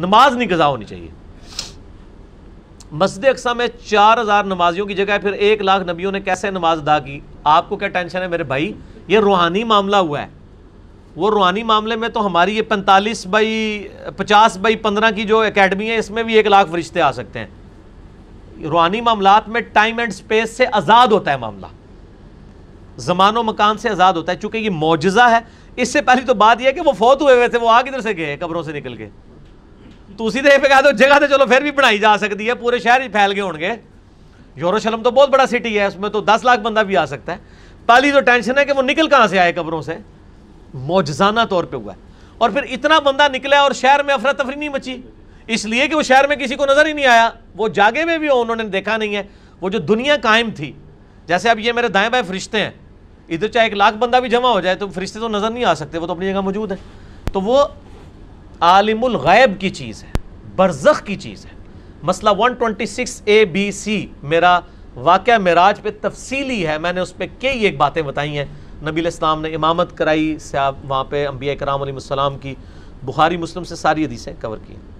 नमाज नहीं गजा होनी चाहिए मस्जिद अक्सा में चार हज़ार नमाजियों की जगह फिर एक लाख नबियों ने कैसे नमाज अदा की आपको क्या टेंशन है मेरे भाई ये रूहानी मामला हुआ है वो रूहानी मामले में तो हमारी ये पैंतालीस बाई पचास बाई पंद्रह की जो एकेडमी है इसमें भी एक लाख फरिश्ते आ सकते हैं रूहानी मामला में टाइम एंड स्पेस से आज़ाद होता है मामला जमानो मकान से आज़ाद होता है चूंकि ये मुजज़ा है इससे पहली तो बात यह है कि वो फौत हुए हुए थे वो आ किधर से गए कब्रों से निकल के ਤੁਸੀਂ ਤੇ ਇਹ ਪਕਾ ਦਿਓ ਜਗ੍ਹਾ ਤੇ ਚਲੋ ਫਿਰ ਵੀ ਬਣਾਈ ਜਾ ਸਕਦੀ ਹੈ ਪੂਰੇ ਸ਼ਹਿਰ 'ਚ ਫੈਲ ਗਏ तो बहुत बड़ा सिटी है उसमें तो दस लाख बंदा भी आ सकता है पहली तो टेंशन है कि वो निकल कहाँ से आए कब्रों से मौजाना तौर पे हुआ है और फिर इतना बंदा निकला और शहर में अफरा तफरी नहीं मची इसलिए कि वो शहर में किसी को नज़र ही नहीं आया वो जागे में भी हो उन्होंने देखा नहीं है वो जो दुनिया कायम थी जैसे अब ये मेरे दाएं बाएं फरिश्ते हैं इधर चाहे एक लाख बंदा भी जमा हो जाए तो फरिश्ते तो नज़र नहीं आ सकते वो तो अपनी जगह मौजूद है तो वो आलिमुल गैब की चीज़ है बरजख की चीज़ है मसला 126 ए बी सी मेरा वाक़ मराज पे तफसीली है मैंने उस पर कई एक बातें बताई हैं नबी इस्लाम ने इमामत कराई से आप वहाँ पर अम्बिया कराम की बुखारी मुस्लिम से सारी हदीसें कवर की